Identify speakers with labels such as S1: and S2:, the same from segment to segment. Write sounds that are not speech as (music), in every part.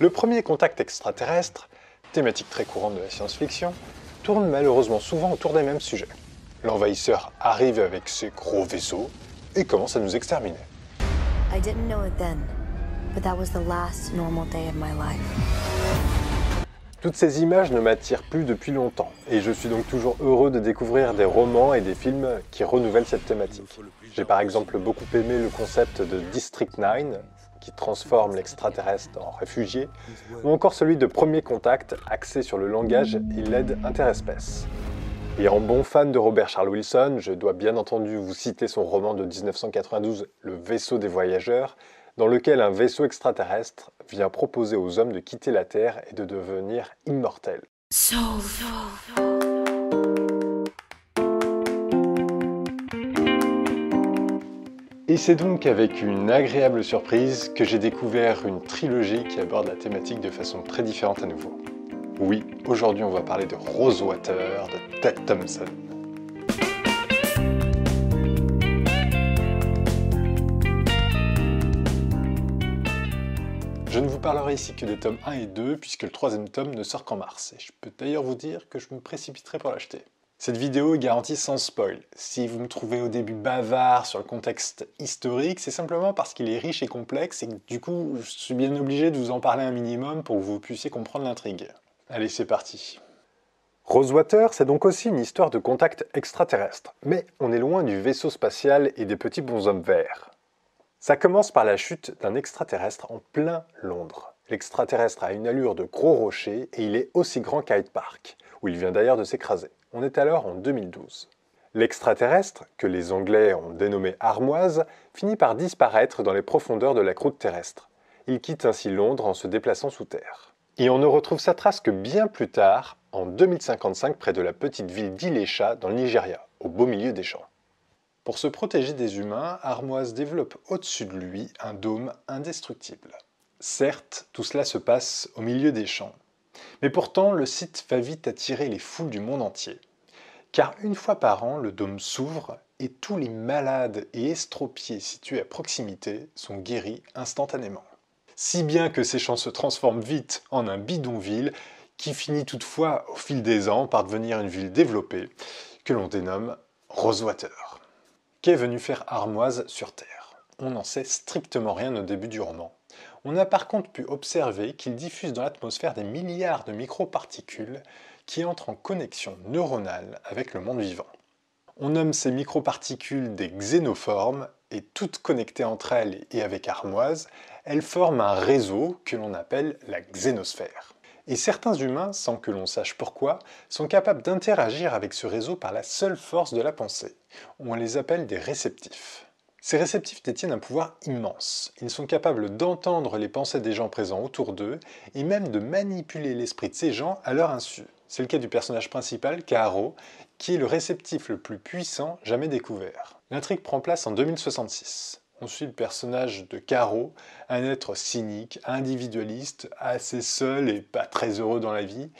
S1: Le premier contact extraterrestre, thématique très courante de la science-fiction, tourne malheureusement souvent autour des mêmes sujets. L'envahisseur arrive avec ses gros vaisseaux et commence à nous exterminer. Toutes ces images ne m'attirent plus depuis longtemps, et je suis donc toujours heureux de découvrir des romans et des films qui renouvellent cette thématique. J'ai par exemple beaucoup aimé le concept de District 9, transforme l'extraterrestre en réfugié, ou encore celui de Premier Contact, axé sur le langage et l'aide interespèce. Et en bon fan de Robert Charles Wilson, je dois bien entendu vous citer son roman de 1992, Le vaisseau des voyageurs, dans lequel un vaisseau extraterrestre vient proposer aux hommes de quitter la Terre et de devenir immortels. Et c'est donc avec une agréable surprise que j'ai découvert une trilogie qui aborde la thématique de façon très différente à nouveau. Oui, aujourd'hui on va parler de Rosewater de Ted Thompson. Je ne vous parlerai ici que des tomes 1 et 2 puisque le troisième tome ne sort qu'en mars et je peux d'ailleurs vous dire que je me précipiterai pour l'acheter. Cette vidéo est garantie sans spoil. Si vous me trouvez au début bavard sur le contexte historique, c'est simplement parce qu'il est riche et complexe et que, du coup, je suis bien obligé de vous en parler un minimum pour que vous puissiez comprendre l'intrigue. Allez, c'est parti. Rosewater, c'est donc aussi une histoire de contact extraterrestre, mais on est loin du vaisseau spatial et des petits bonshommes verts. Ça commence par la chute d'un extraterrestre en plein Londres. L'extraterrestre a une allure de gros rocher et il est aussi grand qu'Hyde Park, où il vient d'ailleurs de s'écraser. On est alors en 2012. L'extraterrestre, que les Anglais ont dénommé Armoise, finit par disparaître dans les profondeurs de la croûte terrestre. Il quitte ainsi Londres en se déplaçant sous terre. Et on ne retrouve sa trace que bien plus tard, en 2055 près de la petite ville d'Ilesha dans le Nigeria, au beau milieu des champs. Pour se protéger des humains, Armoise développe au-dessus de lui un dôme indestructible. Certes, tout cela se passe au milieu des champs, mais pourtant, le site va vite attirer les foules du monde entier. Car une fois par an, le dôme s'ouvre et tous les malades et estropiés situés à proximité sont guéris instantanément. Si bien que ces champs se transforment vite en un bidonville qui finit toutefois au fil des ans par devenir une ville développée que l'on dénomme Rosewater. Qu'est venu faire Armoise sur Terre On n'en sait strictement rien au début du roman. On a par contre pu observer qu'ils diffusent dans l'atmosphère des milliards de microparticules qui entrent en connexion neuronale avec le monde vivant. On nomme ces microparticules des xénoformes et toutes connectées entre elles et avec armoise, elles forment un réseau que l'on appelle la xénosphère. Et certains humains, sans que l'on sache pourquoi, sont capables d'interagir avec ce réseau par la seule force de la pensée. On les appelle des réceptifs. Ces réceptifs détiennent un pouvoir immense. Ils sont capables d'entendre les pensées des gens présents autour d'eux et même de manipuler l'esprit de ces gens à leur insu. C'est le cas du personnage principal, Caro, qui est le réceptif le plus puissant jamais découvert. L'intrigue prend place en 2066. On suit le personnage de Caro, un être cynique, individualiste, assez seul et pas très heureux dans la vie.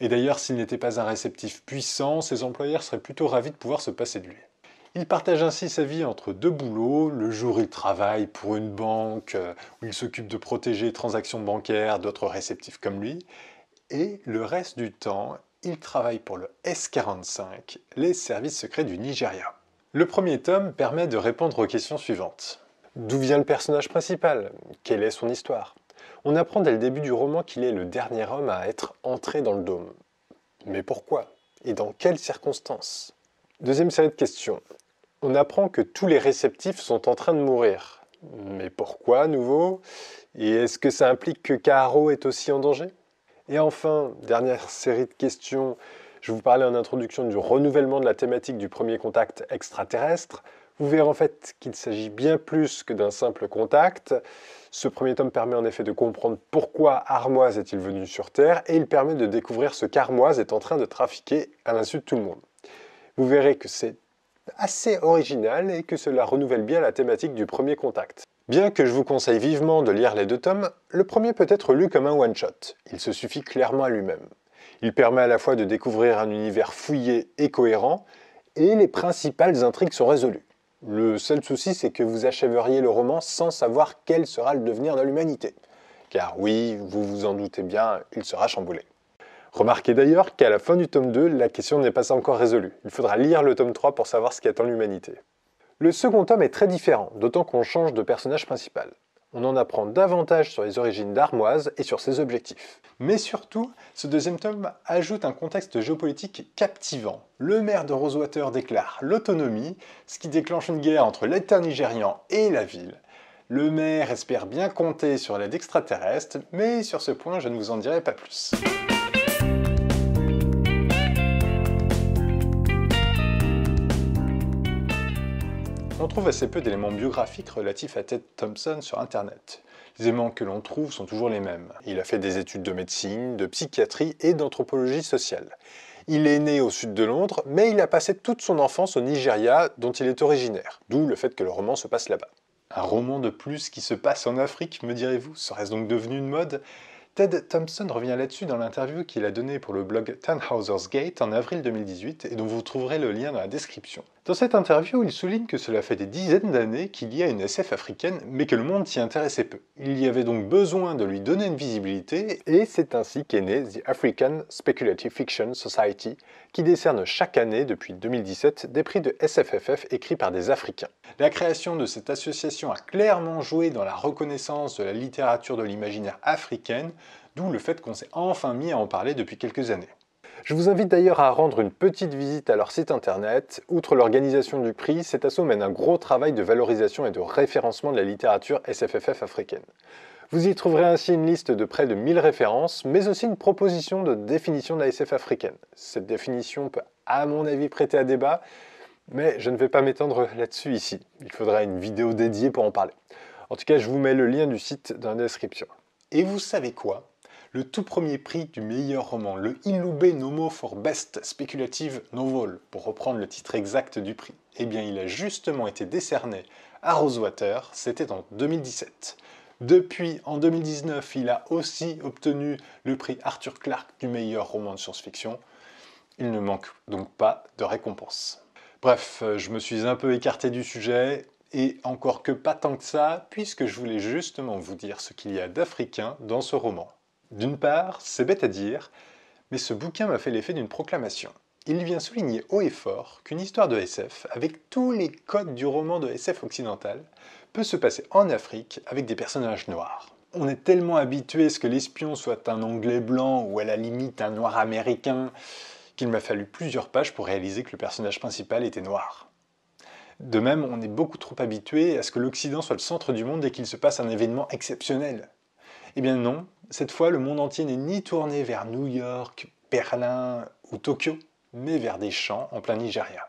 S1: Et d'ailleurs, s'il n'était pas un réceptif puissant, ses employeurs seraient plutôt ravis de pouvoir se passer de lui. Il partage ainsi sa vie entre deux boulots. Le jour, il travaille pour une banque euh, où il s'occupe de protéger les transactions bancaires d'autres réceptifs comme lui. Et le reste du temps, il travaille pour le S45, les services secrets du Nigeria. Le premier tome permet de répondre aux questions suivantes. D'où vient le personnage principal Quelle est son histoire On apprend dès le début du roman qu'il est le dernier homme à être entré dans le dôme. Mais pourquoi Et dans quelles circonstances Deuxième série de questions. On apprend que tous les réceptifs sont en train de mourir. Mais pourquoi nouveau Et est-ce que ça implique que Caro est aussi en danger Et enfin, dernière (laughs) série de questions. Je vous parlais en introduction du renouvellement de la thématique du premier contact extraterrestre. Vous verrez en fait qu'il s'agit bien plus que d'un simple contact. Ce premier tome permet en effet de comprendre pourquoi Armoise est-il venu sur Terre et il permet de découvrir ce qu'Armoise est en train de trafiquer à l'insu de tout le monde. Vous verrez que c'est assez original et que cela renouvelle bien la thématique du premier contact. Bien que je vous conseille vivement de lire les deux tomes, le premier peut être lu comme un one-shot. Il se suffit clairement à lui-même. Il permet à la fois de découvrir un univers fouillé et cohérent, et les principales intrigues sont résolues. Le seul souci, c'est que vous achèveriez le roman sans savoir quel sera le devenir de l'humanité. Car oui, vous vous en doutez bien, il sera chamboulé. Remarquez d'ailleurs qu'à la fin du tome 2, la question n'est pas encore résolue. Il faudra lire le tome 3 pour savoir ce qui attend l'humanité. Le second tome est très différent, d'autant qu'on change de personnage principal. On en apprend davantage sur les origines d'Armoise et sur ses objectifs. Mais surtout, ce deuxième tome ajoute un contexte géopolitique captivant. Le maire de Rosewater déclare l'autonomie, ce qui déclenche une guerre entre l'état nigérian et la ville. Le maire espère bien compter sur l'aide extraterrestre, mais sur ce point, je ne vous en dirai pas plus. On trouve assez peu d'éléments biographiques relatifs à Ted Thompson sur Internet. Les éléments que l'on trouve sont toujours les mêmes. Il a fait des études de médecine, de psychiatrie et d'anthropologie sociale. Il est né au sud de Londres, mais il a passé toute son enfance au Nigeria, dont il est originaire, d'où le fait que le roman se passe là-bas. Un roman de plus qui se passe en Afrique, me direz-vous Serait-ce donc devenu une mode Ted Thompson revient là-dessus dans l'interview qu'il a donnée pour le blog Tannhauser's Gate en avril 2018 et dont vous trouverez le lien dans la description. Dans cette interview, il souligne que cela fait des dizaines d'années qu'il y a une SF africaine, mais que le monde s'y intéressait peu. Il y avait donc besoin de lui donner une visibilité, et c'est ainsi qu'est née The African Speculative Fiction Society, qui décerne chaque année depuis 2017 des prix de SFFF écrits par des Africains. La création de cette association a clairement joué dans la reconnaissance de la littérature de l'imaginaire africaine, d'où le fait qu'on s'est enfin mis à en parler depuis quelques années. Je vous invite d'ailleurs à rendre une petite visite à leur site internet. Outre l'organisation du prix, cet assaut mène un gros travail de valorisation et de référencement de la littérature SFFF africaine. Vous y trouverez ainsi une liste de près de 1000 références, mais aussi une proposition de définition de la SF africaine. Cette définition peut, à mon avis, prêter à débat, mais je ne vais pas m'étendre là-dessus ici. Il faudra une vidéo dédiée pour en parler. En tout cas, je vous mets le lien du site dans la description. Et vous savez quoi le tout premier prix du meilleur roman, le iloubé Nomo for Best Speculative Novel, pour reprendre le titre exact du prix. Eh bien, il a justement été décerné à Rosewater, c'était en 2017. Depuis, en 2019, il a aussi obtenu le prix Arthur Clarke du meilleur roman de science-fiction. Il ne manque donc pas de récompense. Bref, euh, je me suis un peu écarté du sujet, et encore que pas tant que ça, puisque je voulais justement vous dire ce qu'il y a d'africain dans ce roman. D'une part, c'est bête à dire, mais ce bouquin m'a fait l'effet d'une proclamation. Il vient souligner haut et fort qu'une histoire de SF, avec tous les codes du roman de SF occidental, peut se passer en Afrique avec des personnages noirs. On est tellement habitué à ce que l'espion soit un Anglais blanc ou à la limite un Noir américain qu'il m'a fallu plusieurs pages pour réaliser que le personnage principal était noir. De même, on est beaucoup trop habitué à ce que l'Occident soit le centre du monde et qu'il se passe un événement exceptionnel, eh bien non, cette fois le monde entier n'est ni tourné vers New York, Berlin ou Tokyo, mais vers des champs en plein Nigeria.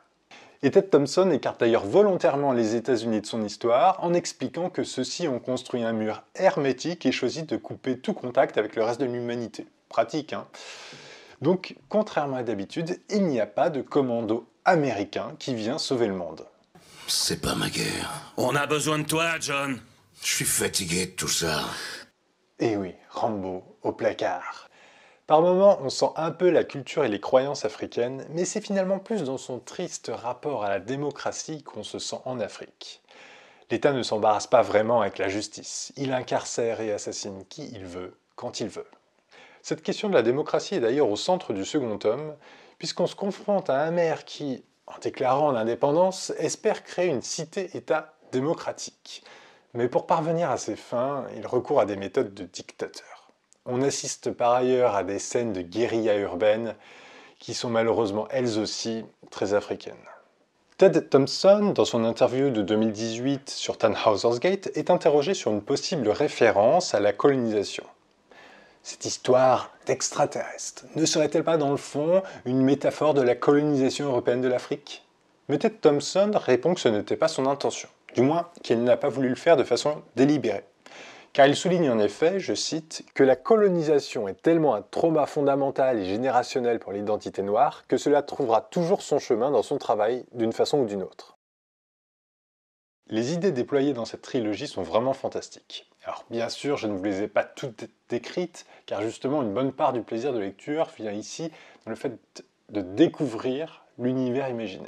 S1: Et Ted Thompson écarte d'ailleurs volontairement les États-Unis de son histoire en expliquant que ceux-ci ont construit un mur hermétique et choisi de couper tout contact avec le reste de l'humanité. Pratique, hein Donc, contrairement à d'habitude, il n'y a pas de commando américain qui vient sauver le monde. C'est pas ma guerre. On a besoin de toi, John. Je suis fatigué de tout ça. Eh oui, Rambo au placard. Par moments, on sent un peu la culture et les croyances africaines, mais c'est finalement plus dans son triste rapport à la démocratie qu'on se sent en Afrique. L'État ne s'embarrasse pas vraiment avec la justice. Il incarcère et assassine qui il veut, quand il veut. Cette question de la démocratie est d'ailleurs au centre du second tome, puisqu'on se confronte à un maire qui, en déclarant l'indépendance, espère créer une cité-État démocratique. Mais pour parvenir à ses fins, il recourt à des méthodes de dictateur. On assiste par ailleurs à des scènes de guérilla urbaine qui sont malheureusement elles aussi très africaines. Ted Thompson, dans son interview de 2018 sur Tannhauser's Gate, est interrogé sur une possible référence à la colonisation. Cette histoire d'extraterrestre ne serait-elle pas dans le fond une métaphore de la colonisation européenne de l'Afrique Mais Ted Thompson répond que ce n'était pas son intention du moins qu'il n'a pas voulu le faire de façon délibérée. Car il souligne en effet, je cite, que la colonisation est tellement un trauma fondamental et générationnel pour l'identité noire que cela trouvera toujours son chemin dans son travail d'une façon ou d'une autre. Les idées déployées dans cette trilogie sont vraiment fantastiques. Alors bien sûr, je ne vous les ai pas toutes décrites, car justement une bonne part du plaisir de lecture vient ici dans le fait de découvrir l'univers imaginé.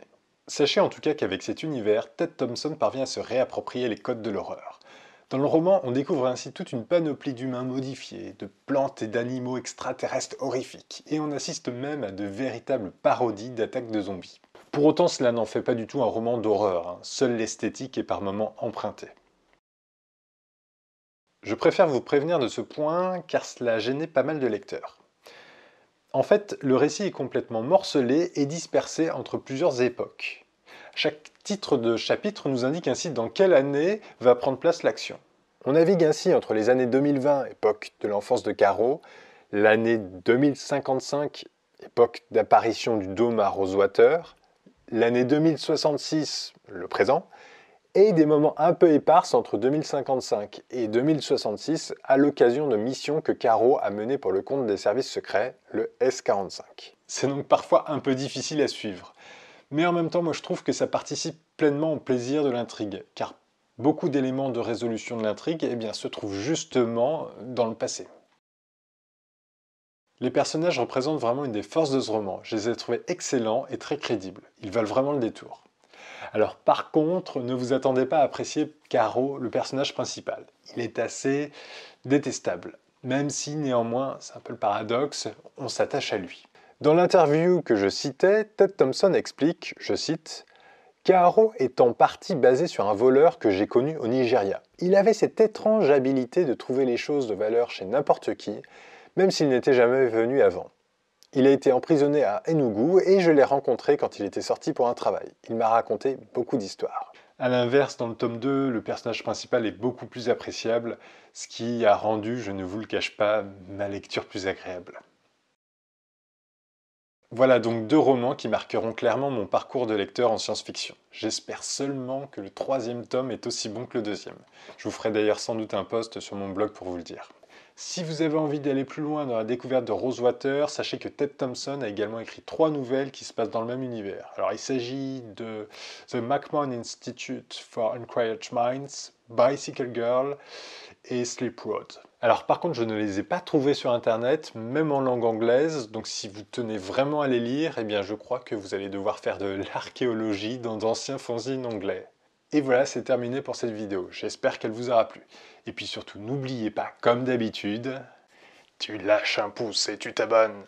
S1: Sachez en tout cas qu'avec cet univers, Ted Thompson parvient à se réapproprier les codes de l'horreur. Dans le roman, on découvre ainsi toute une panoplie d'humains modifiés, de plantes et d'animaux extraterrestres horrifiques, et on assiste même à de véritables parodies d'attaques de zombies. Pour autant, cela n'en fait pas du tout un roman d'horreur, hein. seule l'esthétique est par moments empruntée. Je préfère vous prévenir de ce point car cela gênait pas mal de lecteurs. En fait, le récit est complètement morcelé et dispersé entre plusieurs époques. Chaque titre de chapitre nous indique ainsi dans quelle année va prendre place l'action. On navigue ainsi entre les années 2020, époque de l'enfance de Caro, l'année 2055, époque d'apparition du dôme à Rosewater, l'année 2066, le présent, et des moments un peu éparses entre 2055 et 2066 à l'occasion de missions que Caro a menées pour le compte des services secrets, le S-45. C'est donc parfois un peu difficile à suivre. Mais en même temps, moi je trouve que ça participe pleinement au plaisir de l'intrigue, car beaucoup d'éléments de résolution de l'intrigue eh se trouvent justement dans le passé. Les personnages représentent vraiment une des forces de ce roman. Je les ai trouvés excellents et très crédibles. Ils valent vraiment le détour. Alors par contre, ne vous attendez pas à apprécier Caro, le personnage principal. Il est assez détestable, même si néanmoins, c'est un peu le paradoxe, on s'attache à lui. Dans l'interview que je citais, Ted Thompson explique, je cite, Caro est en partie basé sur un voleur que j'ai connu au Nigeria. Il avait cette étrange habilité de trouver les choses de valeur chez n'importe qui, même s'il n'était jamais venu avant. Il a été emprisonné à Enugu et je l'ai rencontré quand il était sorti pour un travail. Il m'a raconté beaucoup d'histoires. A l'inverse, dans le tome 2, le personnage principal est beaucoup plus appréciable, ce qui a rendu, je ne vous le cache pas, ma lecture plus agréable. Voilà donc deux romans qui marqueront clairement mon parcours de lecteur en science-fiction. J'espère seulement que le troisième tome est aussi bon que le deuxième. Je vous ferai d'ailleurs sans doute un post sur mon blog pour vous le dire. Si vous avez envie d'aller plus loin dans la découverte de Rosewater, sachez que Ted Thompson a également écrit trois nouvelles qui se passent dans le même univers. Alors il s'agit de The McMahon Institute for Unquiet Minds, Bicycle Girl et Sleep Road. Alors par contre, je ne les ai pas trouvés sur internet, même en langue anglaise, donc si vous tenez vraiment à les lire, eh bien je crois que vous allez devoir faire de (laughs) l'archéologie dans d'anciens fanzines anglais. Et voilà, c'est terminé pour cette vidéo. J'espère qu'elle vous aura plu. Et puis surtout, n'oubliez pas, comme d'habitude, tu lâches un pouce et tu t'abonnes.